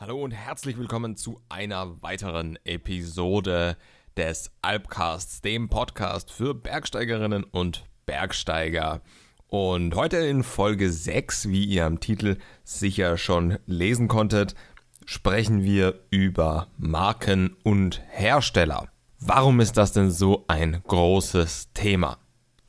Hallo und herzlich willkommen zu einer weiteren Episode des Alpcasts, dem Podcast für Bergsteigerinnen und Bergsteiger. Und heute in Folge 6, wie ihr am Titel sicher schon lesen konntet, sprechen wir über Marken und Hersteller. Warum ist das denn so ein großes Thema?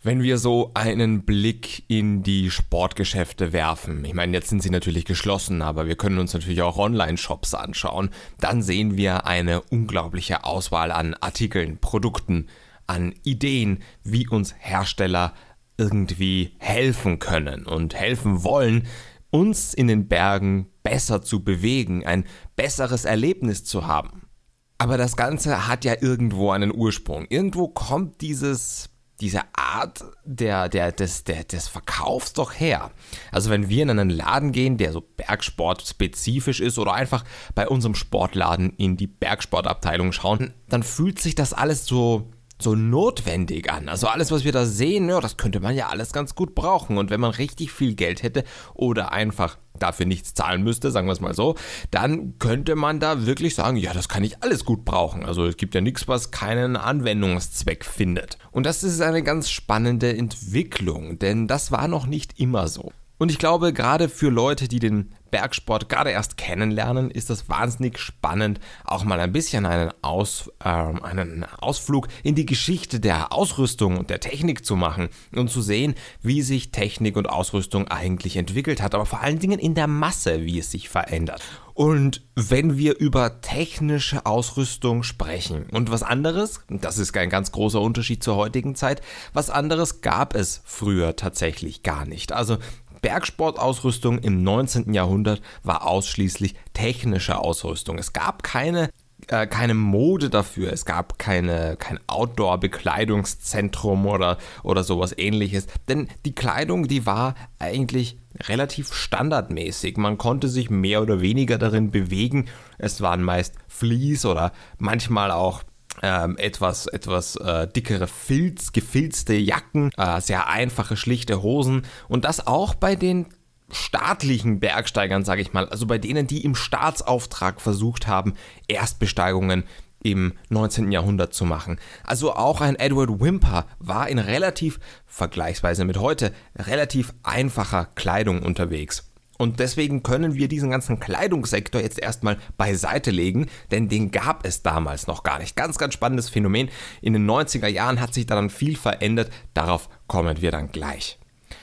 Wenn wir so einen Blick in die Sportgeschäfte werfen, ich meine, jetzt sind sie natürlich geschlossen, aber wir können uns natürlich auch Online-Shops anschauen, dann sehen wir eine unglaubliche Auswahl an Artikeln, Produkten, an Ideen, wie uns Hersteller irgendwie helfen können und helfen wollen, uns in den Bergen besser zu bewegen, ein besseres Erlebnis zu haben. Aber das Ganze hat ja irgendwo einen Ursprung. Irgendwo kommt dieses diese Art der, der, des, der, des Verkaufs doch her. Also wenn wir in einen Laden gehen, der so Bergsport-spezifisch ist oder einfach bei unserem Sportladen in die Bergsportabteilung schauen, dann fühlt sich das alles so so notwendig an. Also alles, was wir da sehen, ja, das könnte man ja alles ganz gut brauchen. Und wenn man richtig viel Geld hätte oder einfach dafür nichts zahlen müsste, sagen wir es mal so, dann könnte man da wirklich sagen, ja, das kann ich alles gut brauchen. Also es gibt ja nichts, was keinen Anwendungszweck findet. Und das ist eine ganz spannende Entwicklung, denn das war noch nicht immer so. Und ich glaube, gerade für Leute, die den Bergsport gerade erst kennenlernen, ist das wahnsinnig spannend, auch mal ein bisschen einen, Aus, äh, einen Ausflug in die Geschichte der Ausrüstung und der Technik zu machen und zu sehen, wie sich Technik und Ausrüstung eigentlich entwickelt hat, aber vor allen Dingen in der Masse, wie es sich verändert. Und wenn wir über technische Ausrüstung sprechen und was anderes, das ist kein ganz großer Unterschied zur heutigen Zeit, was anderes gab es früher tatsächlich gar nicht. Also Bergsportausrüstung im 19. Jahrhundert war ausschließlich technische Ausrüstung. Es gab keine äh, keine Mode dafür, es gab keine, kein Outdoor-Bekleidungszentrum oder, oder sowas ähnliches. Denn die Kleidung, die war eigentlich relativ standardmäßig. Man konnte sich mehr oder weniger darin bewegen. Es waren meist Fleece oder manchmal auch ähm, etwas, etwas äh, dickere Filz, gefilzte Jacken, äh, sehr einfache, schlichte Hosen und das auch bei den staatlichen Bergsteigern, sage ich mal, also bei denen, die im Staatsauftrag versucht haben, Erstbesteigungen im 19. Jahrhundert zu machen. Also auch ein Edward Wimper war in relativ, vergleichsweise mit heute, relativ einfacher Kleidung unterwegs. Und deswegen können wir diesen ganzen Kleidungssektor jetzt erstmal beiseite legen, denn den gab es damals noch gar nicht. Ganz, ganz spannendes Phänomen. In den 90er Jahren hat sich daran viel verändert. Darauf kommen wir dann gleich.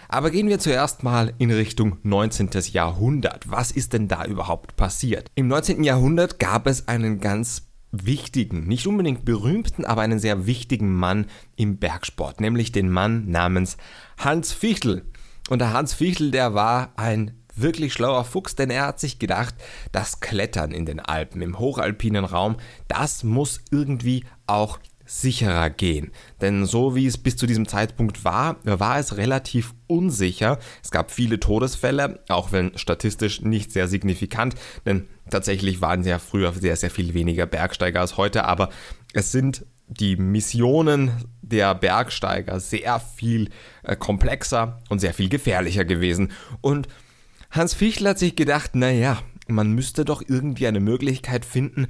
Aber gehen wir zuerst mal in Richtung 19. Jahrhundert. Was ist denn da überhaupt passiert? Im 19. Jahrhundert gab es einen ganz wichtigen, nicht unbedingt berühmten, aber einen sehr wichtigen Mann im Bergsport, nämlich den Mann namens Hans Fichtel. Und der Hans Fichtel, der war ein wirklich schlauer Fuchs, denn er hat sich gedacht, das Klettern in den Alpen, im hochalpinen Raum, das muss irgendwie auch sicherer gehen. Denn so wie es bis zu diesem Zeitpunkt war, war es relativ unsicher. Es gab viele Todesfälle, auch wenn statistisch nicht sehr signifikant, denn tatsächlich waren ja früher sehr, sehr viel weniger Bergsteiger als heute, aber es sind die Missionen der Bergsteiger sehr viel äh, komplexer und sehr viel gefährlicher gewesen. Und Hans Fichtel hat sich gedacht, naja, man müsste doch irgendwie eine Möglichkeit finden,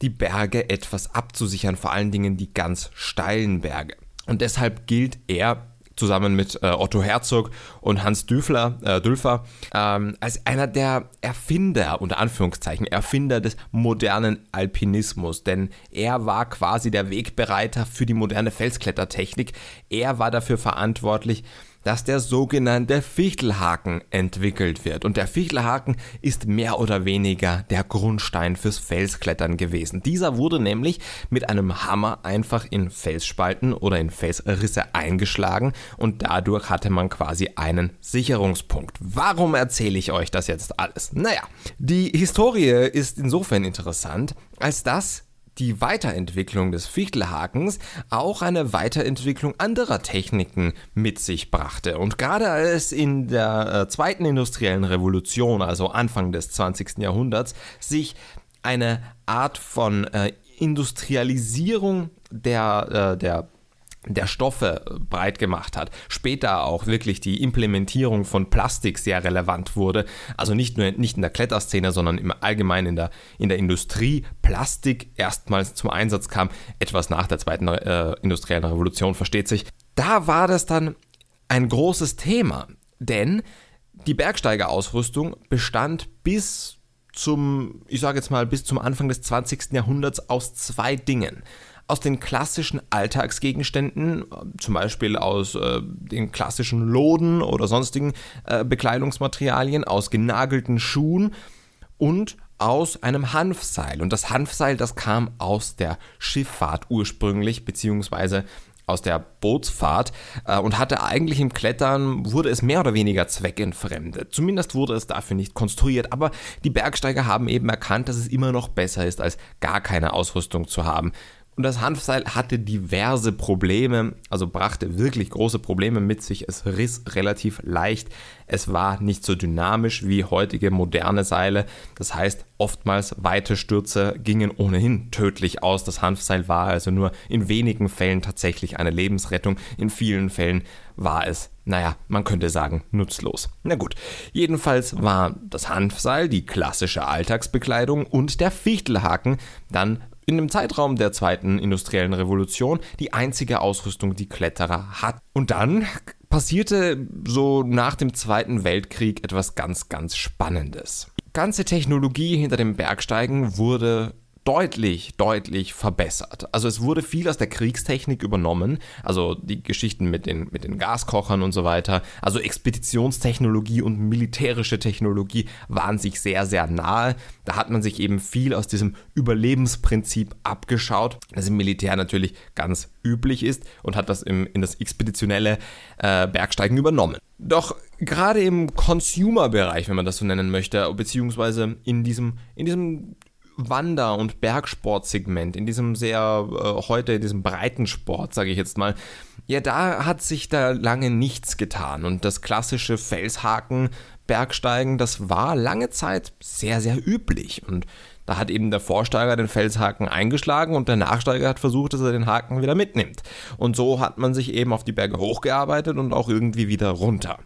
die Berge etwas abzusichern, vor allen Dingen die ganz steilen Berge. Und deshalb gilt er zusammen mit äh, Otto Herzog und Hans Dülfer, äh, Dülfer ähm, als einer der Erfinder, unter Anführungszeichen, Erfinder des modernen Alpinismus. Denn er war quasi der Wegbereiter für die moderne Felsklettertechnik. Er war dafür verantwortlich, dass der sogenannte Fichtelhaken entwickelt wird. Und der Fichtelhaken ist mehr oder weniger der Grundstein fürs Felsklettern gewesen. Dieser wurde nämlich mit einem Hammer einfach in Felsspalten oder in Felsrisse eingeschlagen und dadurch hatte man quasi einen Sicherungspunkt. Warum erzähle ich euch das jetzt alles? Naja, die Historie ist insofern interessant, als dass die Weiterentwicklung des Fichtelhakens auch eine Weiterentwicklung anderer Techniken mit sich brachte. Und gerade als in der äh, zweiten industriellen Revolution, also Anfang des 20. Jahrhunderts, sich eine Art von äh, Industrialisierung der, äh, der der Stoffe äh, breit gemacht hat. Später auch wirklich die Implementierung von Plastik sehr relevant wurde. Also nicht nur nicht in der Kletterszene, sondern im Allgemeinen in der, in der Industrie Plastik erstmals zum Einsatz kam. Etwas nach der zweiten äh, industriellen Revolution, versteht sich. Da war das dann ein großes Thema, denn die Bergsteigerausrüstung bestand bis zum, ich sage jetzt mal, bis zum Anfang des 20. Jahrhunderts aus zwei Dingen aus den klassischen Alltagsgegenständen, zum Beispiel aus äh, den klassischen Loden oder sonstigen äh, Bekleidungsmaterialien, aus genagelten Schuhen und aus einem Hanfseil. Und das Hanfseil, das kam aus der Schifffahrt ursprünglich, beziehungsweise aus der Bootsfahrt äh, und hatte eigentlich im Klettern, wurde es mehr oder weniger zweckentfremdet. Zumindest wurde es dafür nicht konstruiert, aber die Bergsteiger haben eben erkannt, dass es immer noch besser ist, als gar keine Ausrüstung zu haben. Und das Hanfseil hatte diverse Probleme, also brachte wirklich große Probleme mit sich. Es riss relativ leicht. Es war nicht so dynamisch wie heutige moderne Seile. Das heißt, oftmals weite Stürze gingen ohnehin tödlich aus. Das Hanfseil war also nur in wenigen Fällen tatsächlich eine Lebensrettung. In vielen Fällen war es, naja, man könnte sagen, nutzlos. Na gut, jedenfalls war das Hanfseil, die klassische Alltagsbekleidung und der Fichtelhaken dann in dem Zeitraum der zweiten industriellen Revolution die einzige Ausrüstung, die Kletterer hatten. Und dann passierte so nach dem Zweiten Weltkrieg etwas ganz, ganz Spannendes. Die ganze Technologie hinter dem Bergsteigen wurde deutlich, deutlich verbessert. Also es wurde viel aus der Kriegstechnik übernommen, also die Geschichten mit den, mit den Gaskochern und so weiter. Also Expeditionstechnologie und militärische Technologie waren sich sehr, sehr nahe. Da hat man sich eben viel aus diesem Überlebensprinzip abgeschaut, das im Militär natürlich ganz üblich ist und hat das im, in das expeditionelle äh, Bergsteigen übernommen. Doch gerade im Consumer-Bereich, wenn man das so nennen möchte, beziehungsweise in diesem, in diesem Wander- und Bergsportsegment, in diesem sehr äh, heute, in diesem Breitensport, sage ich jetzt mal, ja, da hat sich da lange nichts getan. Und das klassische Felshaken, Bergsteigen, das war lange Zeit sehr, sehr üblich. Und da hat eben der Vorsteiger den Felshaken eingeschlagen und der Nachsteiger hat versucht, dass er den Haken wieder mitnimmt. Und so hat man sich eben auf die Berge hochgearbeitet und auch irgendwie wieder runter.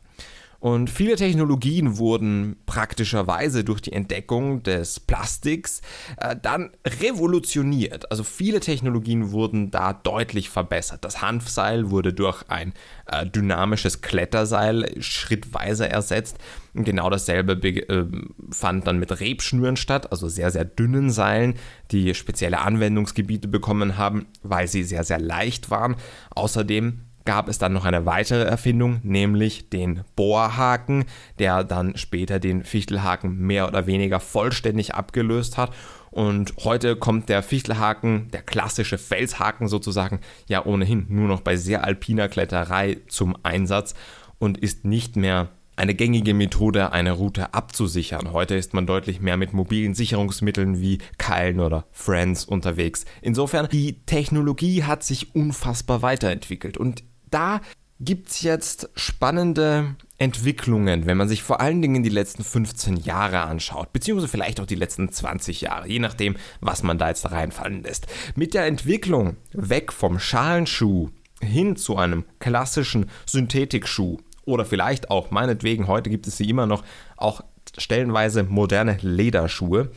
Und viele Technologien wurden praktischerweise durch die Entdeckung des Plastiks äh, dann revolutioniert. Also viele Technologien wurden da deutlich verbessert. Das Hanfseil wurde durch ein äh, dynamisches Kletterseil schrittweise ersetzt. genau dasselbe äh, fand dann mit Rebschnüren statt, also sehr, sehr dünnen Seilen, die spezielle Anwendungsgebiete bekommen haben, weil sie sehr, sehr leicht waren. Außerdem gab es dann noch eine weitere Erfindung, nämlich den Bohrhaken, der dann später den Fichtelhaken mehr oder weniger vollständig abgelöst hat. Und heute kommt der Fichtelhaken, der klassische Felshaken sozusagen, ja ohnehin nur noch bei sehr alpiner Kletterei zum Einsatz und ist nicht mehr eine gängige Methode, eine Route abzusichern. Heute ist man deutlich mehr mit mobilen Sicherungsmitteln wie Keilen oder Friends unterwegs. Insofern, die Technologie hat sich unfassbar weiterentwickelt und da gibt es jetzt spannende Entwicklungen, wenn man sich vor allen Dingen die letzten 15 Jahre anschaut, beziehungsweise vielleicht auch die letzten 20 Jahre, je nachdem, was man da jetzt reinfallen lässt. Mit der Entwicklung weg vom Schalenschuh hin zu einem klassischen Synthetikschuh oder vielleicht auch, meinetwegen, heute gibt es sie immer noch, auch stellenweise moderne Lederschuhe,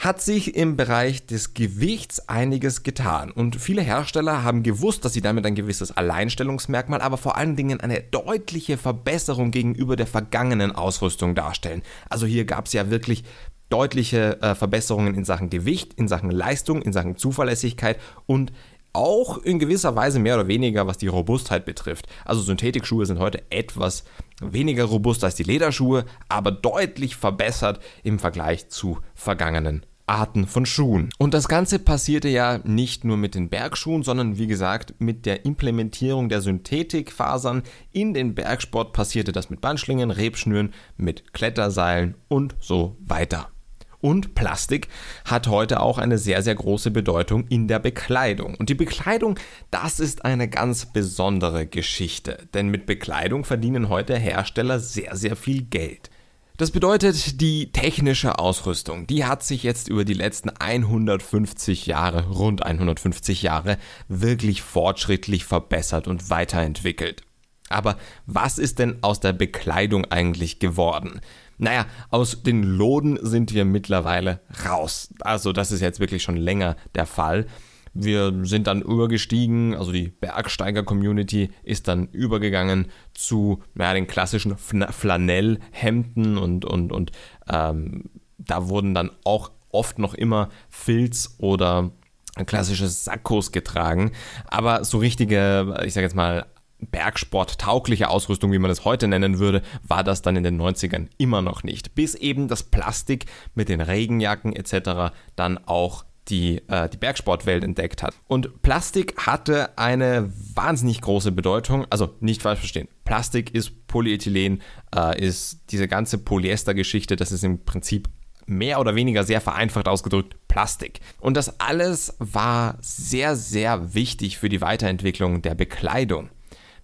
hat sich im Bereich des Gewichts einiges getan und viele Hersteller haben gewusst, dass sie damit ein gewisses Alleinstellungsmerkmal, aber vor allen Dingen eine deutliche Verbesserung gegenüber der vergangenen Ausrüstung darstellen. Also hier gab es ja wirklich deutliche äh, Verbesserungen in Sachen Gewicht, in Sachen Leistung, in Sachen Zuverlässigkeit und auch in gewisser Weise mehr oder weniger, was die Robustheit betrifft. Also Synthetikschuhe sind heute etwas weniger robust als die Lederschuhe, aber deutlich verbessert im Vergleich zu vergangenen Arten von Schuhen. Und das Ganze passierte ja nicht nur mit den Bergschuhen, sondern wie gesagt mit der Implementierung der Synthetikfasern in den Bergsport passierte das mit Bandschlingen, Rebschnüren, mit Kletterseilen und so weiter. Und Plastik hat heute auch eine sehr, sehr große Bedeutung in der Bekleidung. Und die Bekleidung, das ist eine ganz besondere Geschichte. Denn mit Bekleidung verdienen heute Hersteller sehr, sehr viel Geld. Das bedeutet, die technische Ausrüstung, die hat sich jetzt über die letzten 150 Jahre, rund 150 Jahre, wirklich fortschrittlich verbessert und weiterentwickelt. Aber was ist denn aus der Bekleidung eigentlich geworden? Naja, aus den Loden sind wir mittlerweile raus. Also das ist jetzt wirklich schon länger der Fall. Wir sind dann übergestiegen, also die Bergsteiger-Community ist dann übergegangen zu ja, den klassischen Flanellhemden und, und, und ähm, da wurden dann auch oft noch immer Filz oder klassische Sakkos getragen. Aber so richtige, ich sage jetzt mal, Bergsport-taugliche Ausrüstung, wie man es heute nennen würde, war das dann in den 90ern immer noch nicht. Bis eben das Plastik mit den Regenjacken etc. dann auch die äh, die Bergsportwelt entdeckt hat. Und Plastik hatte eine wahnsinnig große Bedeutung. Also nicht falsch verstehen. Plastik ist Polyethylen, äh, ist diese ganze Polyester-Geschichte, das ist im Prinzip mehr oder weniger sehr vereinfacht ausgedrückt Plastik. Und das alles war sehr, sehr wichtig für die Weiterentwicklung der Bekleidung.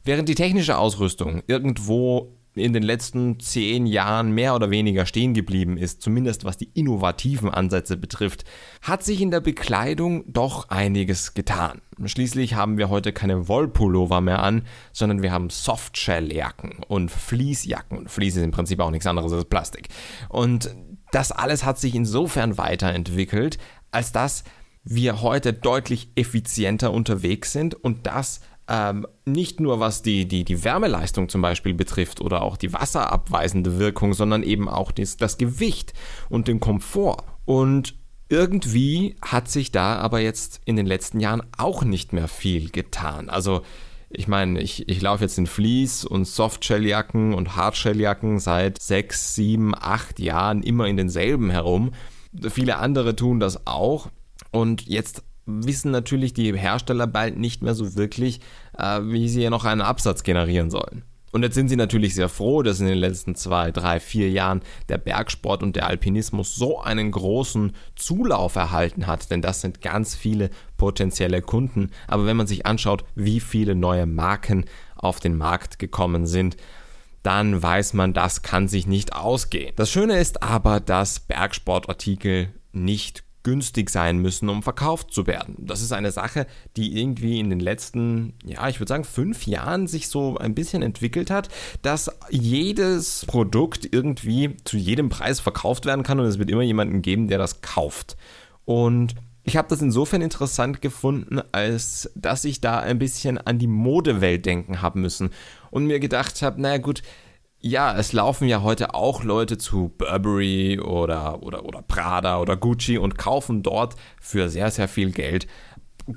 Während die technische Ausrüstung irgendwo in den letzten zehn Jahren mehr oder weniger stehen geblieben ist, zumindest was die innovativen Ansätze betrifft, hat sich in der Bekleidung doch einiges getan. Schließlich haben wir heute keine Wollpullover mehr an, sondern wir haben Softshell-Jacken und Fließjacken. Und Fließ ist im Prinzip auch nichts anderes als Plastik. Und das alles hat sich insofern weiterentwickelt, als dass wir heute deutlich effizienter unterwegs sind und das ähm, nicht nur was die, die, die Wärmeleistung zum Beispiel betrifft oder auch die wasserabweisende Wirkung, sondern eben auch das, das Gewicht und den Komfort. Und irgendwie hat sich da aber jetzt in den letzten Jahren auch nicht mehr viel getan. Also ich meine, ich, ich laufe jetzt in Fleece und Softshelljacken und Hardshelljacken seit sechs, sieben, acht Jahren immer in denselben herum. Viele andere tun das auch. Und jetzt wissen natürlich die Hersteller bald nicht mehr so wirklich, äh, wie sie ja noch einen Absatz generieren sollen. Und jetzt sind sie natürlich sehr froh, dass in den letzten zwei, drei, vier Jahren der Bergsport und der Alpinismus so einen großen Zulauf erhalten hat, denn das sind ganz viele potenzielle Kunden. Aber wenn man sich anschaut, wie viele neue Marken auf den Markt gekommen sind, dann weiß man, das kann sich nicht ausgehen. Das Schöne ist aber, dass Bergsportartikel nicht günstig sein müssen, um verkauft zu werden. Das ist eine Sache, die irgendwie in den letzten, ja, ich würde sagen, fünf Jahren sich so ein bisschen entwickelt hat, dass jedes Produkt irgendwie zu jedem Preis verkauft werden kann und es wird immer jemanden geben, der das kauft. Und ich habe das insofern interessant gefunden, als dass ich da ein bisschen an die Modewelt denken habe müssen und mir gedacht habe, naja gut, ja, es laufen ja heute auch Leute zu Burberry oder, oder, oder Prada oder Gucci und kaufen dort für sehr, sehr viel Geld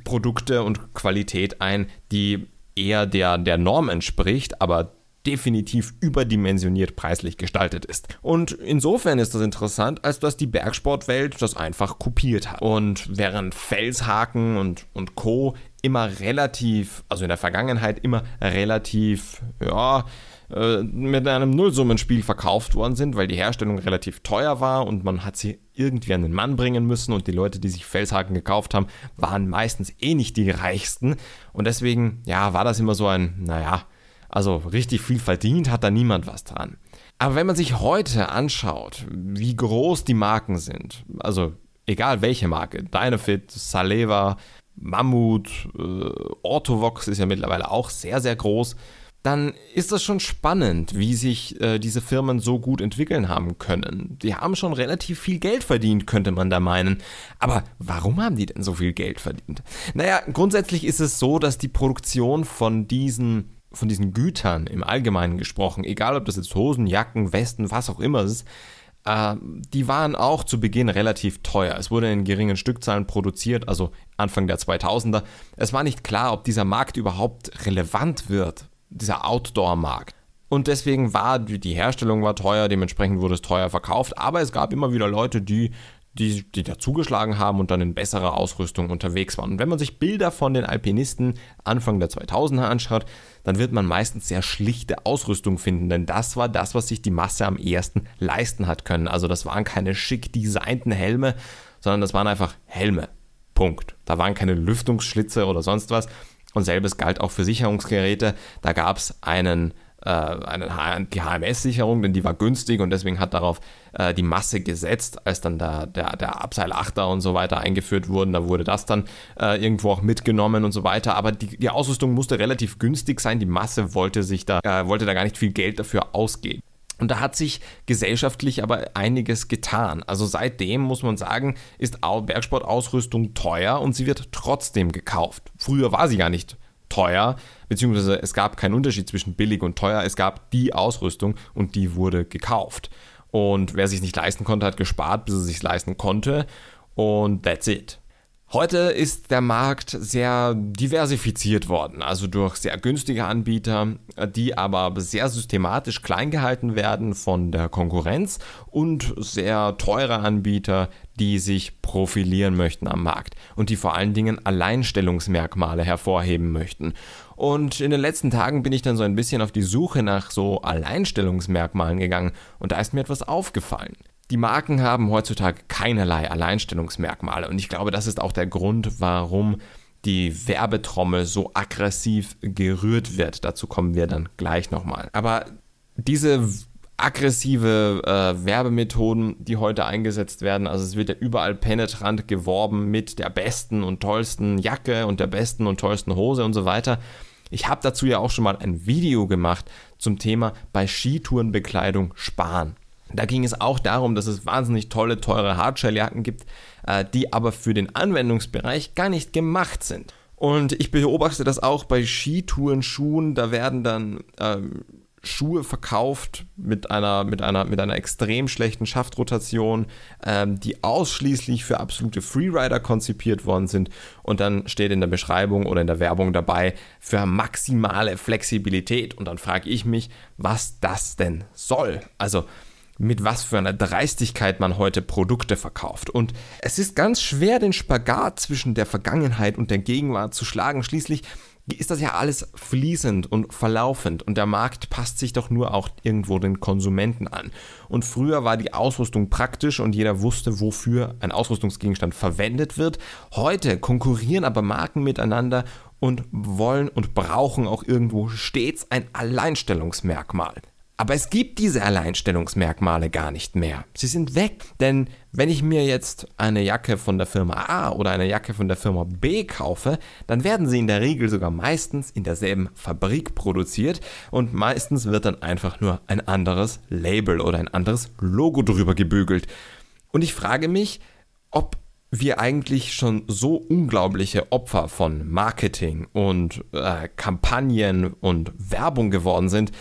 Produkte und Qualität ein, die eher der, der Norm entspricht, aber definitiv überdimensioniert preislich gestaltet ist. Und insofern ist das interessant, als dass die Bergsportwelt das einfach kopiert hat. Und während Felshaken und, und Co. immer relativ, also in der Vergangenheit immer relativ, ja, äh, mit einem Nullsummenspiel verkauft worden sind, weil die Herstellung relativ teuer war und man hat sie irgendwie an den Mann bringen müssen und die Leute, die sich Felshaken gekauft haben, waren meistens eh nicht die reichsten und deswegen, ja, war das immer so ein, naja, also richtig viel verdient hat da niemand was dran. Aber wenn man sich heute anschaut, wie groß die Marken sind, also egal welche Marke, Dynafit, Saleva, Mammut, äh, Orthovox ist ja mittlerweile auch sehr, sehr groß dann ist das schon spannend, wie sich äh, diese Firmen so gut entwickeln haben können. Die haben schon relativ viel Geld verdient, könnte man da meinen. Aber warum haben die denn so viel Geld verdient? Naja, grundsätzlich ist es so, dass die Produktion von diesen von diesen Gütern im Allgemeinen gesprochen, egal ob das jetzt Hosen, Jacken, Westen, was auch immer ist, äh, die waren auch zu Beginn relativ teuer. Es wurde in geringen Stückzahlen produziert, also Anfang der 2000er. Es war nicht klar, ob dieser Markt überhaupt relevant wird dieser Outdoor-Markt. Und deswegen war die Herstellung war teuer, dementsprechend wurde es teuer verkauft. Aber es gab immer wieder Leute, die, die, die da zugeschlagen haben und dann in besserer Ausrüstung unterwegs waren. Und wenn man sich Bilder von den Alpinisten Anfang der 2000er anschaut, dann wird man meistens sehr schlichte Ausrüstung finden, denn das war das, was sich die Masse am ehesten leisten hat können. Also das waren keine schick designten Helme, sondern das waren einfach Helme. Punkt. Da waren keine Lüftungsschlitze oder sonst was. Und selbes galt auch für Sicherungsgeräte. Da gab es einen äh, eine, die HMS-Sicherung, denn die war günstig und deswegen hat darauf äh, die Masse gesetzt, als dann der, der, der Abseil 8er und so weiter eingeführt wurden. Da wurde das dann äh, irgendwo auch mitgenommen und so weiter. Aber die, die Ausrüstung musste relativ günstig sein. Die Masse wollte sich da, äh, wollte da gar nicht viel Geld dafür ausgeben. Und da hat sich gesellschaftlich aber einiges getan. Also seitdem muss man sagen, ist Bergsportausrüstung teuer und sie wird trotzdem gekauft. Früher war sie gar nicht teuer, beziehungsweise es gab keinen Unterschied zwischen billig und teuer. Es gab die Ausrüstung und die wurde gekauft. Und wer sich nicht leisten konnte, hat gespart, bis er sich leisten konnte. Und that's it. Heute ist der Markt sehr diversifiziert worden, also durch sehr günstige Anbieter, die aber sehr systematisch klein gehalten werden von der Konkurrenz und sehr teure Anbieter, die sich profilieren möchten am Markt und die vor allen Dingen Alleinstellungsmerkmale hervorheben möchten. Und in den letzten Tagen bin ich dann so ein bisschen auf die Suche nach so Alleinstellungsmerkmalen gegangen und da ist mir etwas aufgefallen. Die Marken haben heutzutage keinerlei Alleinstellungsmerkmale und ich glaube, das ist auch der Grund, warum die Werbetrommel so aggressiv gerührt wird. Dazu kommen wir dann gleich nochmal. Aber diese aggressive äh, Werbemethoden, die heute eingesetzt werden. Also es wird ja überall penetrant geworben mit der besten und tollsten Jacke und der besten und tollsten Hose und so weiter. Ich habe dazu ja auch schon mal ein Video gemacht zum Thema bei Skitourenbekleidung sparen. Da ging es auch darum, dass es wahnsinnig tolle, teure Hardshelljacken gibt, äh, die aber für den Anwendungsbereich gar nicht gemacht sind. Und ich beobachte das auch bei Skitourenschuhen, da werden dann ähm, Schuhe verkauft mit einer, mit einer, mit einer extrem schlechten Schaftrotation, ähm, die ausschließlich für absolute Freerider konzipiert worden sind. Und dann steht in der Beschreibung oder in der Werbung dabei für maximale Flexibilität. Und dann frage ich mich, was das denn soll. Also mit was für einer Dreistigkeit man heute Produkte verkauft. Und es ist ganz schwer, den Spagat zwischen der Vergangenheit und der Gegenwart zu schlagen. Schließlich ist das ja alles fließend und verlaufend und der Markt passt sich doch nur auch irgendwo den Konsumenten an. Und früher war die Ausrüstung praktisch und jeder wusste, wofür ein Ausrüstungsgegenstand verwendet wird. Heute konkurrieren aber Marken miteinander und wollen und brauchen auch irgendwo stets ein Alleinstellungsmerkmal. Aber es gibt diese Alleinstellungsmerkmale gar nicht mehr. Sie sind weg. Denn wenn ich mir jetzt eine Jacke von der Firma A oder eine Jacke von der Firma B kaufe, dann werden sie in der Regel sogar meistens in derselben Fabrik produziert und meistens wird dann einfach nur ein anderes Label oder ein anderes Logo drüber gebügelt. Und ich frage mich, ob wir eigentlich schon so unglaubliche Opfer von Marketing und äh, Kampagnen und Werbung geworden sind,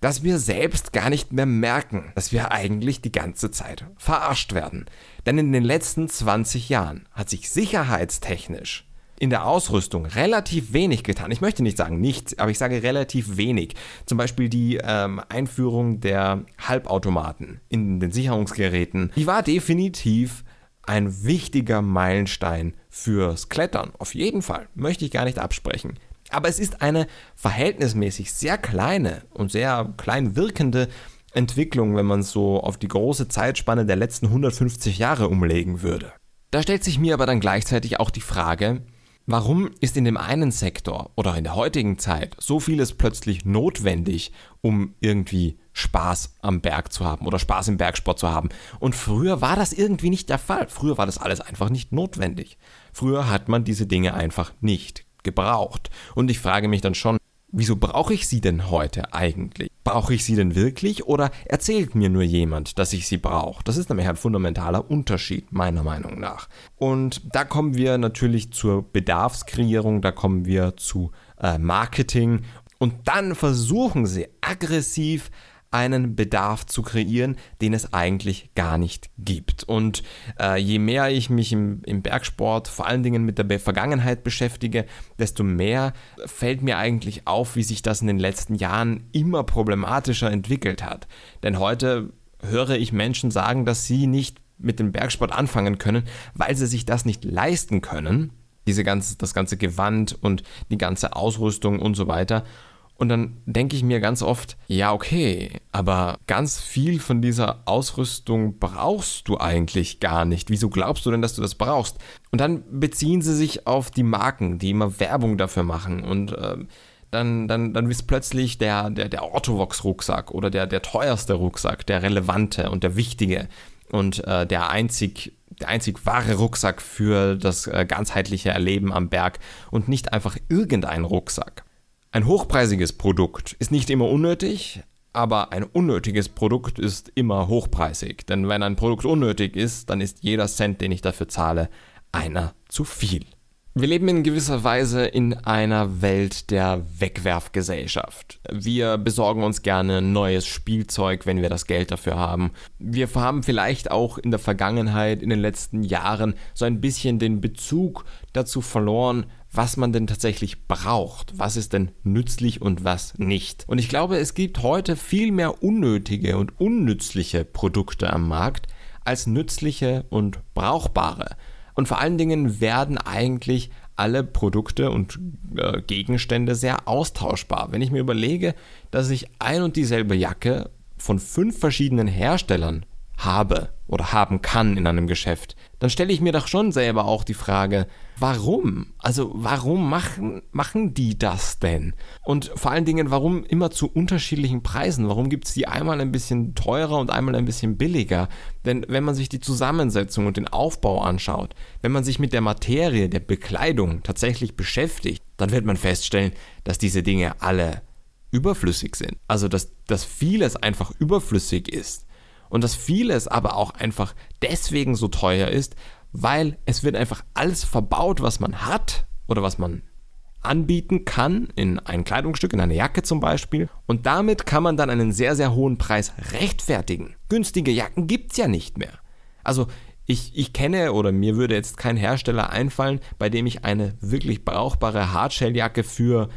dass wir selbst gar nicht mehr merken, dass wir eigentlich die ganze Zeit verarscht werden. Denn in den letzten 20 Jahren hat sich sicherheitstechnisch in der Ausrüstung relativ wenig getan. Ich möchte nicht sagen nichts, aber ich sage relativ wenig. Zum Beispiel die ähm, Einführung der Halbautomaten in den Sicherungsgeräten. Die war definitiv ein wichtiger Meilenstein fürs Klettern. Auf jeden Fall. Möchte ich gar nicht absprechen. Aber es ist eine verhältnismäßig sehr kleine und sehr klein wirkende Entwicklung, wenn man es so auf die große Zeitspanne der letzten 150 Jahre umlegen würde. Da stellt sich mir aber dann gleichzeitig auch die Frage, warum ist in dem einen Sektor oder in der heutigen Zeit so vieles plötzlich notwendig, um irgendwie Spaß am Berg zu haben oder Spaß im Bergsport zu haben. Und früher war das irgendwie nicht der Fall. Früher war das alles einfach nicht notwendig. Früher hat man diese Dinge einfach nicht gebraucht. Und ich frage mich dann schon, wieso brauche ich sie denn heute eigentlich? Brauche ich sie denn wirklich oder erzählt mir nur jemand, dass ich sie brauche? Das ist nämlich ein fundamentaler Unterschied meiner Meinung nach. Und da kommen wir natürlich zur Bedarfskreierung, da kommen wir zu äh, Marketing und dann versuchen sie aggressiv einen Bedarf zu kreieren, den es eigentlich gar nicht gibt. Und äh, je mehr ich mich im, im Bergsport vor allen Dingen mit der Vergangenheit beschäftige, desto mehr fällt mir eigentlich auf, wie sich das in den letzten Jahren immer problematischer entwickelt hat. Denn heute höre ich Menschen sagen, dass sie nicht mit dem Bergsport anfangen können, weil sie sich das nicht leisten können. Diese ganze, das ganze Gewand und die ganze Ausrüstung und so weiter. Und dann denke ich mir ganz oft, ja, okay, aber ganz viel von dieser Ausrüstung brauchst du eigentlich gar nicht. Wieso glaubst du denn, dass du das brauchst? Und dann beziehen sie sich auf die Marken, die immer Werbung dafür machen. Und äh, dann, dann, dann ist plötzlich der, der, der Orthovox-Rucksack oder der, der teuerste Rucksack, der relevante und der wichtige und äh, der einzig der einzig wahre Rucksack für das äh, ganzheitliche Erleben am Berg und nicht einfach irgendein Rucksack. Ein hochpreisiges Produkt ist nicht immer unnötig, aber ein unnötiges Produkt ist immer hochpreisig. Denn wenn ein Produkt unnötig ist, dann ist jeder Cent, den ich dafür zahle, einer zu viel. Wir leben in gewisser Weise in einer Welt der Wegwerfgesellschaft. Wir besorgen uns gerne neues Spielzeug, wenn wir das Geld dafür haben. Wir haben vielleicht auch in der Vergangenheit, in den letzten Jahren, so ein bisschen den Bezug dazu verloren, was man denn tatsächlich braucht, was ist denn nützlich und was nicht. Und ich glaube, es gibt heute viel mehr unnötige und unnützliche Produkte am Markt als nützliche und brauchbare. Und vor allen Dingen werden eigentlich alle Produkte und äh, Gegenstände sehr austauschbar. Wenn ich mir überlege, dass ich ein und dieselbe Jacke von fünf verschiedenen Herstellern habe oder haben kann in einem Geschäft, dann stelle ich mir doch schon selber auch die Frage, Warum? Also warum machen, machen die das denn? Und vor allen Dingen, warum immer zu unterschiedlichen Preisen? Warum gibt es die einmal ein bisschen teurer und einmal ein bisschen billiger? Denn wenn man sich die Zusammensetzung und den Aufbau anschaut, wenn man sich mit der Materie der Bekleidung tatsächlich beschäftigt, dann wird man feststellen, dass diese Dinge alle überflüssig sind. Also dass, dass vieles einfach überflüssig ist und dass vieles aber auch einfach deswegen so teuer ist, weil es wird einfach alles verbaut, was man hat oder was man anbieten kann, in ein Kleidungsstück, in eine Jacke zum Beispiel. Und damit kann man dann einen sehr, sehr hohen Preis rechtfertigen. Günstige Jacken gibt es ja nicht mehr. Also ich, ich kenne oder mir würde jetzt kein Hersteller einfallen, bei dem ich eine wirklich brauchbare Hardshell-Jacke für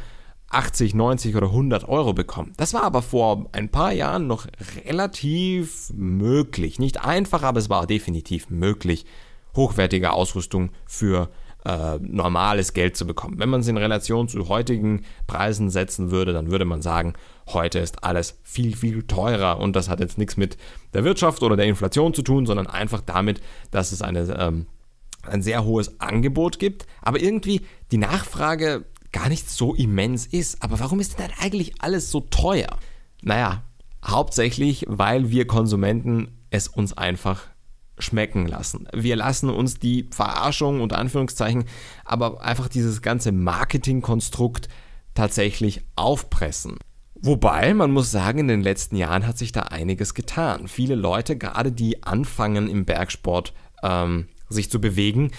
80, 90 oder 100 Euro bekomme. Das war aber vor ein paar Jahren noch relativ möglich. Nicht einfach, aber es war definitiv möglich, hochwertige Ausrüstung für äh, normales Geld zu bekommen. Wenn man es in Relation zu heutigen Preisen setzen würde, dann würde man sagen, heute ist alles viel, viel teurer und das hat jetzt nichts mit der Wirtschaft oder der Inflation zu tun, sondern einfach damit, dass es eine, ähm, ein sehr hohes Angebot gibt, aber irgendwie die Nachfrage gar nicht so immens ist. Aber warum ist denn dann eigentlich alles so teuer? Naja, hauptsächlich, weil wir Konsumenten es uns einfach schmecken lassen. Wir lassen uns die Verarschung und Anführungszeichen, aber einfach dieses ganze Marketingkonstrukt tatsächlich aufpressen. Wobei, man muss sagen, in den letzten Jahren hat sich da einiges getan. Viele Leute, gerade die anfangen im Bergsport ähm, sich zu bewegen,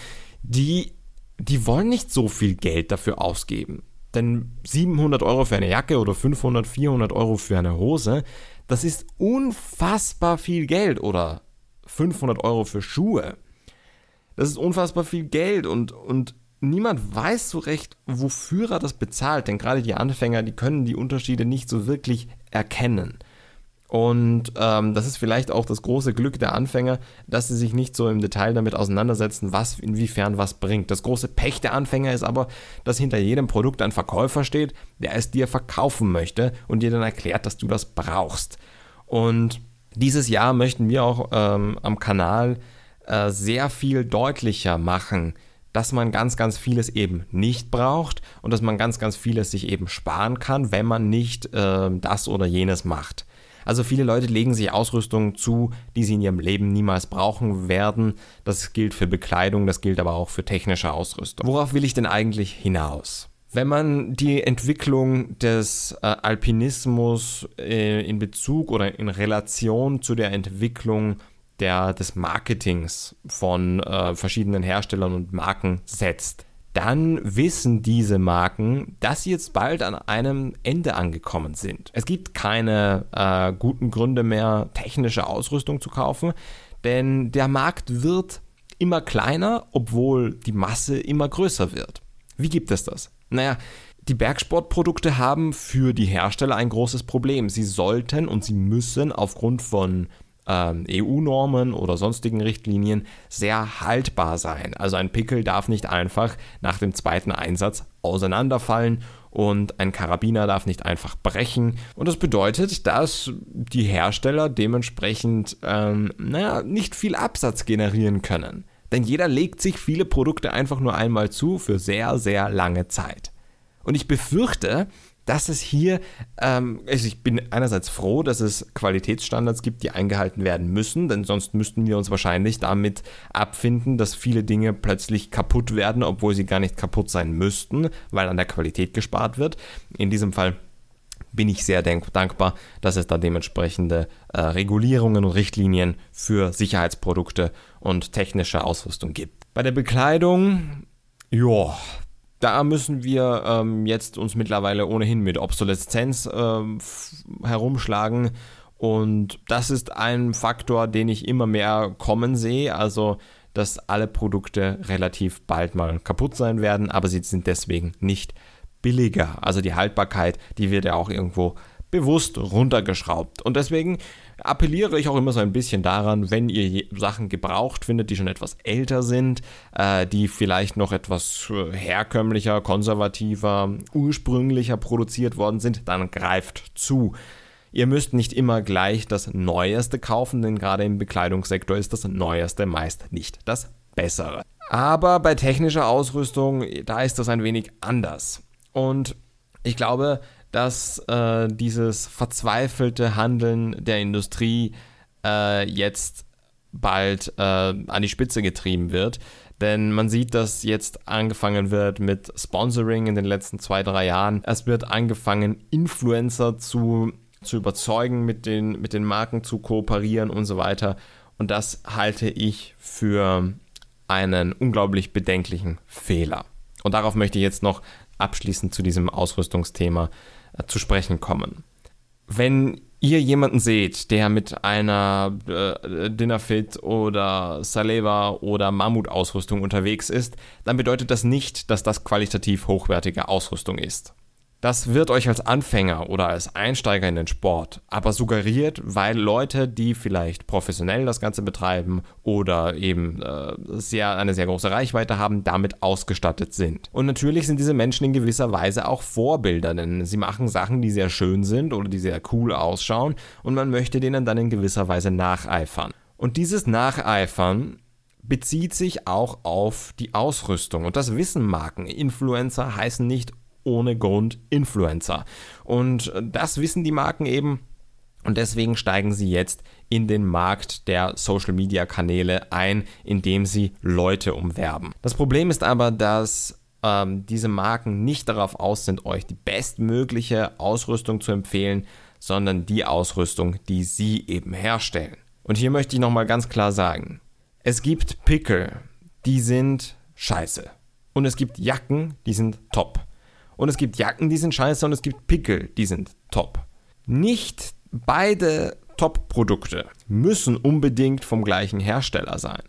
die, die wollen nicht so viel Geld dafür ausgeben. Denn 700 Euro für eine Jacke oder 500, 400 Euro für eine Hose, das ist unfassbar viel Geld oder 500 Euro für Schuhe. Das ist unfassbar viel Geld und, und niemand weiß so recht, wofür er das bezahlt, denn gerade die Anfänger, die können die Unterschiede nicht so wirklich erkennen. Und ähm, das ist vielleicht auch das große Glück der Anfänger, dass sie sich nicht so im Detail damit auseinandersetzen, was inwiefern was bringt. Das große Pech der Anfänger ist aber, dass hinter jedem Produkt ein Verkäufer steht, der es dir verkaufen möchte und dir dann erklärt, dass du das brauchst. Und dieses Jahr möchten wir auch ähm, am Kanal äh, sehr viel deutlicher machen, dass man ganz, ganz vieles eben nicht braucht und dass man ganz, ganz vieles sich eben sparen kann, wenn man nicht äh, das oder jenes macht. Also viele Leute legen sich Ausrüstung zu, die sie in ihrem Leben niemals brauchen werden. Das gilt für Bekleidung, das gilt aber auch für technische Ausrüstung. Worauf will ich denn eigentlich hinaus? Wenn man die Entwicklung des äh, Alpinismus äh, in Bezug oder in Relation zu der Entwicklung der, des Marketings von äh, verschiedenen Herstellern und Marken setzt, dann wissen diese Marken, dass sie jetzt bald an einem Ende angekommen sind. Es gibt keine äh, guten Gründe mehr, technische Ausrüstung zu kaufen, denn der Markt wird immer kleiner, obwohl die Masse immer größer wird. Wie gibt es das? Naja, die Bergsportprodukte haben für die Hersteller ein großes Problem. Sie sollten und sie müssen aufgrund von ähm, EU-Normen oder sonstigen Richtlinien sehr haltbar sein. Also ein Pickel darf nicht einfach nach dem zweiten Einsatz auseinanderfallen und ein Karabiner darf nicht einfach brechen. Und das bedeutet, dass die Hersteller dementsprechend ähm, naja, nicht viel Absatz generieren können. Denn jeder legt sich viele Produkte einfach nur einmal zu für sehr, sehr lange Zeit. Und ich befürchte, dass es hier, ähm, also ich bin einerseits froh, dass es Qualitätsstandards gibt, die eingehalten werden müssen, denn sonst müssten wir uns wahrscheinlich damit abfinden, dass viele Dinge plötzlich kaputt werden, obwohl sie gar nicht kaputt sein müssten, weil an der Qualität gespart wird. In diesem Fall bin ich sehr dankbar, dass es da dementsprechende äh, Regulierungen und Richtlinien für Sicherheitsprodukte und technische Ausrüstung gibt. Bei der Bekleidung, ja, da müssen wir ähm, jetzt uns mittlerweile ohnehin mit Obsoleszenz äh, herumschlagen. Und das ist ein Faktor, den ich immer mehr kommen sehe. Also, dass alle Produkte relativ bald mal kaputt sein werden, aber sie sind deswegen nicht billiger. Also die Haltbarkeit, die wird ja auch irgendwo bewusst runtergeschraubt. Und deswegen appelliere ich auch immer so ein bisschen daran, wenn ihr Sachen gebraucht findet, die schon etwas älter sind, äh, die vielleicht noch etwas äh, herkömmlicher, konservativer, ursprünglicher produziert worden sind, dann greift zu. Ihr müsst nicht immer gleich das Neueste kaufen, denn gerade im Bekleidungssektor ist das Neueste meist nicht das Bessere. Aber bei technischer Ausrüstung, da ist das ein wenig anders. Und ich glaube, dass äh, dieses verzweifelte Handeln der Industrie äh, jetzt bald äh, an die Spitze getrieben wird. Denn man sieht, dass jetzt angefangen wird mit Sponsoring in den letzten zwei, drei Jahren. Es wird angefangen, Influencer zu, zu überzeugen, mit den, mit den Marken zu kooperieren und so weiter. Und das halte ich für einen unglaublich bedenklichen Fehler. Und darauf möchte ich jetzt noch abschließend zu diesem Ausrüstungsthema äh, zu sprechen kommen. Wenn ihr jemanden seht, der mit einer äh, Dinnerfit oder Saleva oder Mammut-Ausrüstung unterwegs ist, dann bedeutet das nicht, dass das qualitativ hochwertige Ausrüstung ist. Das wird euch als Anfänger oder als Einsteiger in den Sport aber suggeriert, weil Leute, die vielleicht professionell das Ganze betreiben oder eben äh, sehr, eine sehr große Reichweite haben, damit ausgestattet sind. Und natürlich sind diese Menschen in gewisser Weise auch Vorbilder, denn sie machen Sachen, die sehr schön sind oder die sehr cool ausschauen und man möchte denen dann in gewisser Weise nacheifern. Und dieses Nacheifern bezieht sich auch auf die Ausrüstung. Und das wissen Marken. Influencer heißen nicht ohne Grund Influencer. Und äh, das wissen die Marken eben. Und deswegen steigen sie jetzt in den Markt der Social-Media-Kanäle ein, indem sie Leute umwerben. Das Problem ist aber, dass ähm, diese Marken nicht darauf aus sind, euch die bestmögliche Ausrüstung zu empfehlen, sondern die Ausrüstung, die sie eben herstellen. Und hier möchte ich nochmal ganz klar sagen, es gibt Pickel, die sind scheiße. Und es gibt Jacken, die sind top und es gibt Jacken, die sind scheiße und es gibt Pickel, die sind top. Nicht beide Top-Produkte müssen unbedingt vom gleichen Hersteller sein.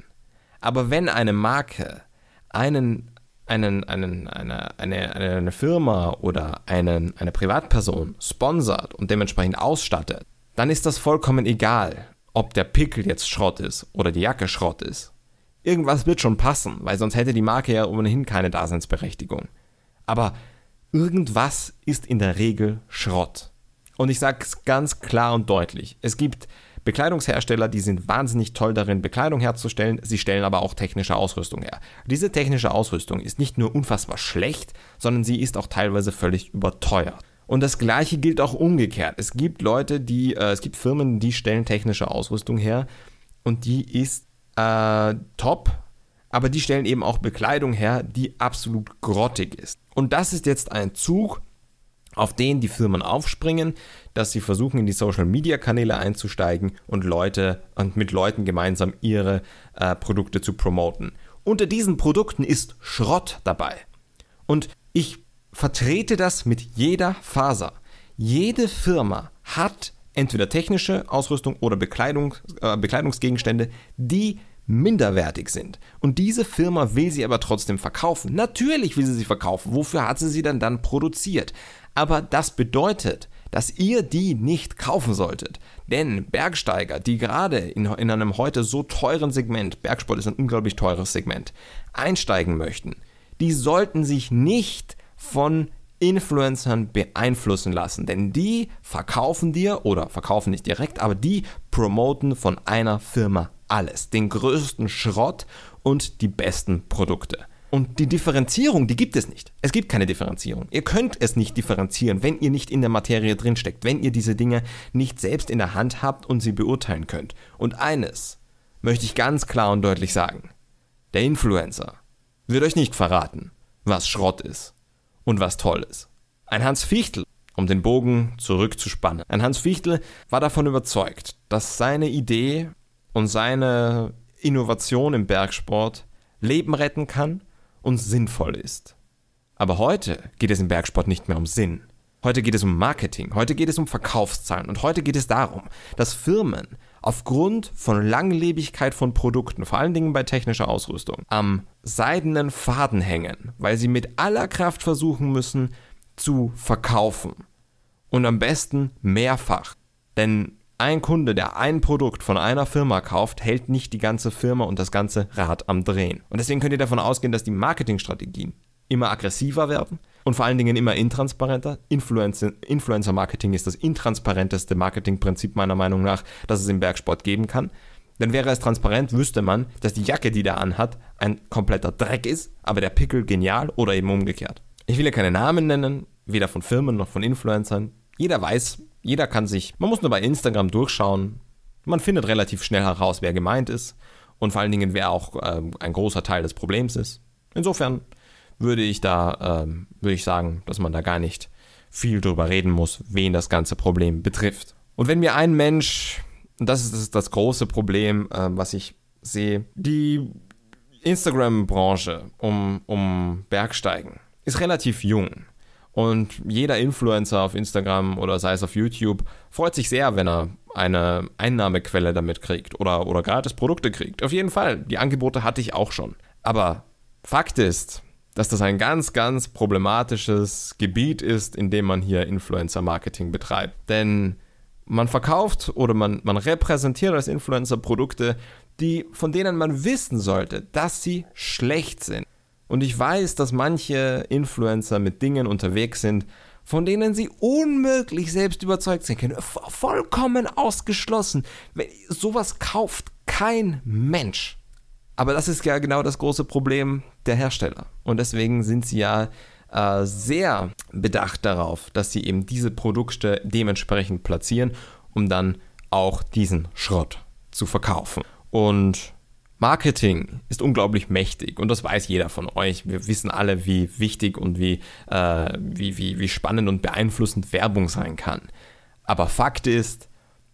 Aber wenn eine Marke einen, einen, einen, eine, eine, eine Firma oder einen, eine Privatperson sponsert und dementsprechend ausstattet, dann ist das vollkommen egal, ob der Pickel jetzt Schrott ist oder die Jacke Schrott ist. Irgendwas wird schon passen, weil sonst hätte die Marke ja ohnehin keine Daseinsberechtigung. Aber irgendwas ist in der Regel Schrott. Und ich sage es ganz klar und deutlich. Es gibt Bekleidungshersteller, die sind wahnsinnig toll darin, Bekleidung herzustellen. Sie stellen aber auch technische Ausrüstung her. Diese technische Ausrüstung ist nicht nur unfassbar schlecht, sondern sie ist auch teilweise völlig überteuert. Und das gleiche gilt auch umgekehrt. Es gibt Leute, die, äh, es gibt Firmen, die stellen technische Ausrüstung her und die ist äh, top, aber die stellen eben auch Bekleidung her, die absolut grottig ist. Und das ist jetzt ein Zug, auf den die Firmen aufspringen, dass sie versuchen, in die Social-Media-Kanäle einzusteigen und Leute und mit Leuten gemeinsam ihre äh, Produkte zu promoten. Unter diesen Produkten ist Schrott dabei. Und ich vertrete das mit jeder Faser. Jede Firma hat entweder technische Ausrüstung oder Bekleidung, äh, Bekleidungsgegenstände, die minderwertig sind. Und diese Firma will sie aber trotzdem verkaufen. Natürlich will sie sie verkaufen. Wofür hat sie sie denn dann produziert? Aber das bedeutet, dass ihr die nicht kaufen solltet. Denn Bergsteiger, die gerade in, in einem heute so teuren Segment, Bergsport ist ein unglaublich teures Segment, einsteigen möchten, die sollten sich nicht von Influencern beeinflussen lassen, denn die verkaufen dir oder verkaufen nicht direkt, aber die promoten von einer Firma alles, den größten Schrott und die besten Produkte. Und die Differenzierung, die gibt es nicht. Es gibt keine Differenzierung. Ihr könnt es nicht differenzieren, wenn ihr nicht in der Materie drinsteckt, wenn ihr diese Dinge nicht selbst in der Hand habt und sie beurteilen könnt. Und eines möchte ich ganz klar und deutlich sagen. Der Influencer wird euch nicht verraten, was Schrott ist und was toll ist. Ein Hans Fichtel, um den Bogen zurückzuspannen, ein Hans Fichtel war davon überzeugt, dass seine Idee und seine Innovation im Bergsport Leben retten kann und sinnvoll ist. Aber heute geht es im Bergsport nicht mehr um Sinn. Heute geht es um Marketing, heute geht es um Verkaufszahlen und heute geht es darum, dass Firmen aufgrund von Langlebigkeit von Produkten, vor allen Dingen bei technischer Ausrüstung, am seidenen Faden hängen, weil sie mit aller Kraft versuchen müssen zu verkaufen. Und am besten mehrfach. Denn ein Kunde, der ein Produkt von einer Firma kauft, hält nicht die ganze Firma und das ganze Rad am Drehen. Und deswegen könnt ihr davon ausgehen, dass die Marketingstrategien immer aggressiver werden und vor allen Dingen immer intransparenter. Influencer-Marketing ist das intransparenteste Marketingprinzip meiner Meinung nach, das es im Bergsport geben kann. Denn wäre es transparent, wüsste man, dass die Jacke, die der anhat, ein kompletter Dreck ist, aber der Pickel genial oder eben umgekehrt. Ich will ja keine Namen nennen, weder von Firmen noch von Influencern. Jeder weiß, jeder kann sich, man muss nur bei Instagram durchschauen. Man findet relativ schnell heraus, wer gemeint ist und vor allen Dingen, wer auch äh, ein großer Teil des Problems ist. Insofern würde ich da, äh, würde ich sagen, dass man da gar nicht viel drüber reden muss, wen das ganze Problem betrifft. Und wenn mir ein Mensch, das ist das, das große Problem, äh, was ich sehe, die Instagram-Branche um, um Bergsteigen ist relativ jung. Und jeder Influencer auf Instagram oder sei es auf YouTube freut sich sehr, wenn er eine Einnahmequelle damit kriegt oder, oder gratis Produkte kriegt. Auf jeden Fall, die Angebote hatte ich auch schon. Aber Fakt ist, dass das ein ganz, ganz problematisches Gebiet ist, in dem man hier Influencer-Marketing betreibt. Denn man verkauft oder man, man repräsentiert als Influencer Produkte, die, von denen man wissen sollte, dass sie schlecht sind. Und ich weiß, dass manche Influencer mit Dingen unterwegs sind, von denen sie unmöglich selbst überzeugt sind können. V vollkommen ausgeschlossen. Sowas kauft kein Mensch. Aber das ist ja genau das große Problem der Hersteller. Und deswegen sind sie ja äh, sehr bedacht darauf, dass sie eben diese Produkte dementsprechend platzieren, um dann auch diesen Schrott zu verkaufen. Und Marketing ist unglaublich mächtig und das weiß jeder von euch. Wir wissen alle, wie wichtig und wie, äh, wie, wie, wie spannend und beeinflussend Werbung sein kann. Aber Fakt ist,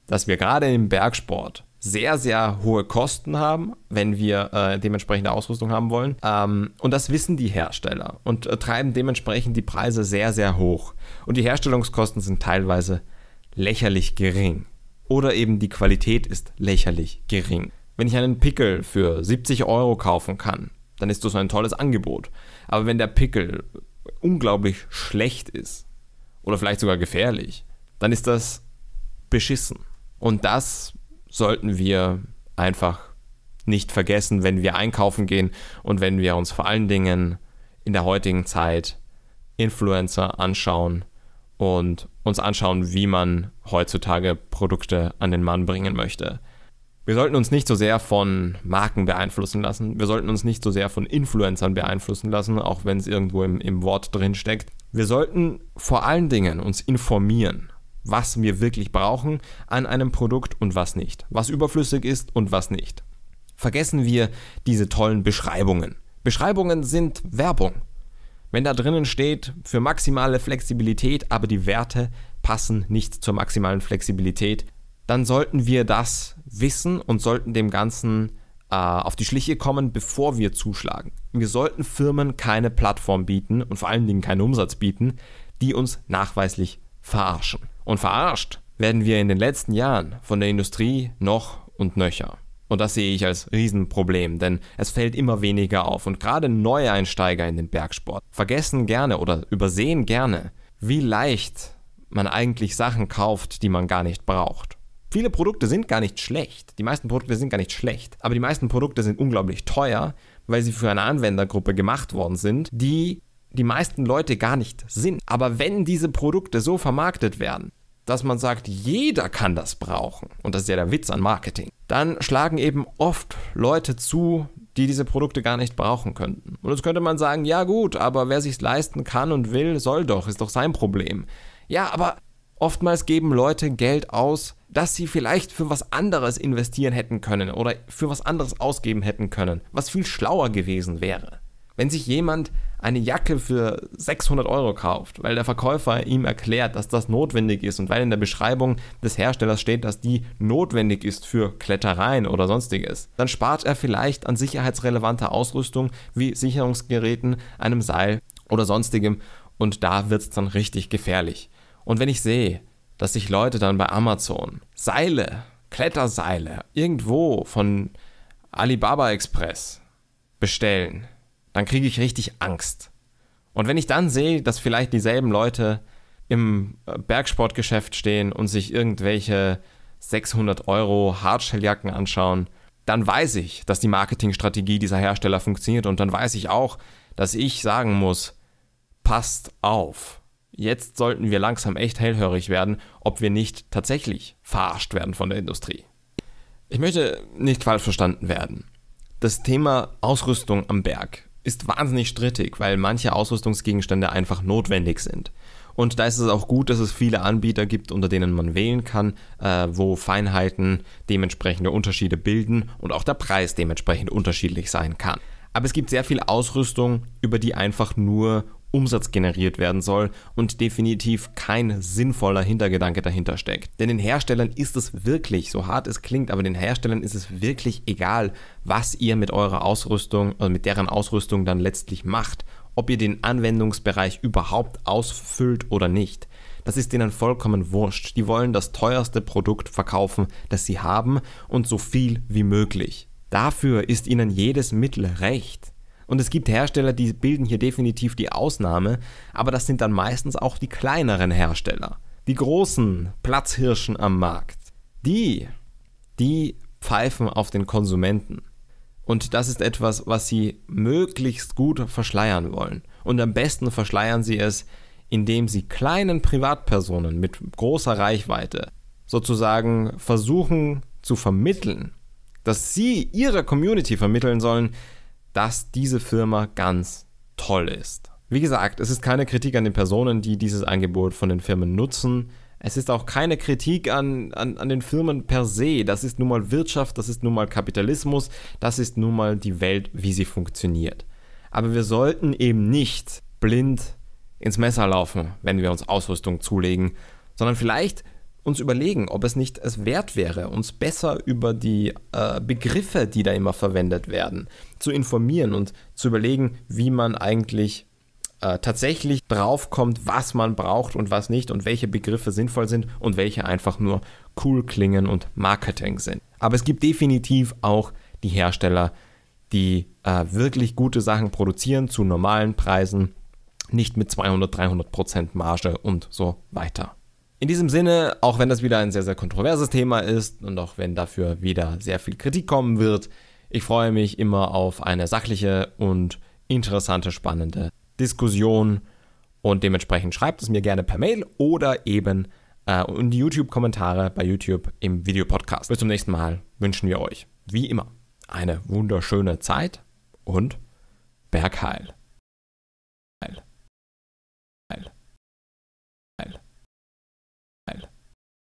dass wir gerade im Bergsport sehr, sehr hohe Kosten haben, wenn wir äh, dementsprechende Ausrüstung haben wollen. Ähm, und das wissen die Hersteller und äh, treiben dementsprechend die Preise sehr, sehr hoch. Und die Herstellungskosten sind teilweise lächerlich gering. Oder eben die Qualität ist lächerlich gering. Wenn ich einen Pickel für 70 Euro kaufen kann, dann ist das ein tolles Angebot. Aber wenn der Pickel unglaublich schlecht ist oder vielleicht sogar gefährlich, dann ist das beschissen. Und das sollten wir einfach nicht vergessen, wenn wir einkaufen gehen und wenn wir uns vor allen Dingen in der heutigen Zeit Influencer anschauen und uns anschauen, wie man heutzutage Produkte an den Mann bringen möchte. Wir sollten uns nicht so sehr von Marken beeinflussen lassen. Wir sollten uns nicht so sehr von Influencern beeinflussen lassen, auch wenn es irgendwo im, im Wort drin steckt. Wir sollten vor allen Dingen uns informieren, was wir wirklich brauchen an einem Produkt und was nicht. Was überflüssig ist und was nicht. Vergessen wir diese tollen Beschreibungen. Beschreibungen sind Werbung. Wenn da drinnen steht, für maximale Flexibilität, aber die Werte passen nicht zur maximalen Flexibilität, dann sollten wir das wissen und sollten dem Ganzen äh, auf die Schliche kommen, bevor wir zuschlagen. Wir sollten Firmen keine Plattform bieten und vor allen Dingen keinen Umsatz bieten, die uns nachweislich verarschen. Und verarscht werden wir in den letzten Jahren von der Industrie noch und nöcher. Und das sehe ich als Riesenproblem, denn es fällt immer weniger auf. Und gerade Neueinsteiger in den Bergsport vergessen gerne oder übersehen gerne, wie leicht man eigentlich Sachen kauft, die man gar nicht braucht. Viele Produkte sind gar nicht schlecht. Die meisten Produkte sind gar nicht schlecht. Aber die meisten Produkte sind unglaublich teuer, weil sie für eine Anwendergruppe gemacht worden sind, die die meisten Leute gar nicht sind. Aber wenn diese Produkte so vermarktet werden, dass man sagt, jeder kann das brauchen, und das ist ja der Witz an Marketing, dann schlagen eben oft Leute zu, die diese Produkte gar nicht brauchen könnten. Und jetzt könnte man sagen, ja gut, aber wer sich's leisten kann und will, soll doch, ist doch sein Problem. Ja, aber oftmals geben Leute Geld aus, dass sie vielleicht für was anderes investieren hätten können oder für was anderes ausgeben hätten können, was viel schlauer gewesen wäre. Wenn sich jemand eine Jacke für 600 Euro kauft, weil der Verkäufer ihm erklärt, dass das notwendig ist und weil in der Beschreibung des Herstellers steht, dass die notwendig ist für Klettereien oder sonstiges, dann spart er vielleicht an sicherheitsrelevanter Ausrüstung wie Sicherungsgeräten, einem Seil oder sonstigem und da wird es dann richtig gefährlich. Und wenn ich sehe, dass sich Leute dann bei Amazon Seile, Kletterseile irgendwo von Alibaba Express bestellen, dann kriege ich richtig Angst. Und wenn ich dann sehe, dass vielleicht dieselben Leute im äh, Bergsportgeschäft stehen und sich irgendwelche 600 Euro Hardshelljacken anschauen, dann weiß ich, dass die Marketingstrategie dieser Hersteller funktioniert und dann weiß ich auch, dass ich sagen muss, passt auf. Jetzt sollten wir langsam echt hellhörig werden, ob wir nicht tatsächlich verarscht werden von der Industrie. Ich möchte nicht falsch verstanden werden. Das Thema Ausrüstung am Berg ist wahnsinnig strittig, weil manche Ausrüstungsgegenstände einfach notwendig sind. Und da ist es auch gut, dass es viele Anbieter gibt, unter denen man wählen kann, äh, wo Feinheiten dementsprechende Unterschiede bilden und auch der Preis dementsprechend unterschiedlich sein kann. Aber es gibt sehr viel Ausrüstung, über die einfach nur Umsatz generiert werden soll und definitiv kein sinnvoller Hintergedanke dahinter steckt. Denn den Herstellern ist es wirklich, so hart es klingt, aber den Herstellern ist es wirklich egal, was ihr mit eurer Ausrüstung, also mit deren Ausrüstung dann letztlich macht, ob ihr den Anwendungsbereich überhaupt ausfüllt oder nicht. Das ist ihnen vollkommen wurscht. Die wollen das teuerste Produkt verkaufen, das sie haben und so viel wie möglich. Dafür ist ihnen jedes Mittel recht. Und es gibt Hersteller, die bilden hier definitiv die Ausnahme, aber das sind dann meistens auch die kleineren Hersteller, die großen Platzhirschen am Markt. Die, die pfeifen auf den Konsumenten. Und das ist etwas, was sie möglichst gut verschleiern wollen. Und am besten verschleiern sie es, indem sie kleinen Privatpersonen mit großer Reichweite sozusagen versuchen zu vermitteln, dass sie ihrer Community vermitteln sollen, dass diese Firma ganz toll ist. Wie gesagt, es ist keine Kritik an den Personen, die dieses Angebot von den Firmen nutzen. Es ist auch keine Kritik an, an, an den Firmen per se. Das ist nun mal Wirtschaft, das ist nun mal Kapitalismus, das ist nun mal die Welt, wie sie funktioniert. Aber wir sollten eben nicht blind ins Messer laufen, wenn wir uns Ausrüstung zulegen, sondern vielleicht uns überlegen, ob es nicht es wert wäre, uns besser über die äh, Begriffe, die da immer verwendet werden, zu informieren und zu überlegen, wie man eigentlich äh, tatsächlich draufkommt, was man braucht und was nicht und welche Begriffe sinnvoll sind und welche einfach nur cool klingen und Marketing sind. Aber es gibt definitiv auch die Hersteller, die äh, wirklich gute Sachen produzieren zu normalen Preisen, nicht mit 200, 300 Prozent Marge und so weiter. In diesem Sinne, auch wenn das wieder ein sehr, sehr kontroverses Thema ist und auch wenn dafür wieder sehr viel Kritik kommen wird, ich freue mich immer auf eine sachliche und interessante, spannende Diskussion und dementsprechend schreibt es mir gerne per Mail oder eben äh, in die YouTube-Kommentare bei YouTube im Videopodcast. Bis zum nächsten Mal wünschen wir euch, wie immer, eine wunderschöne Zeit und Bergheil.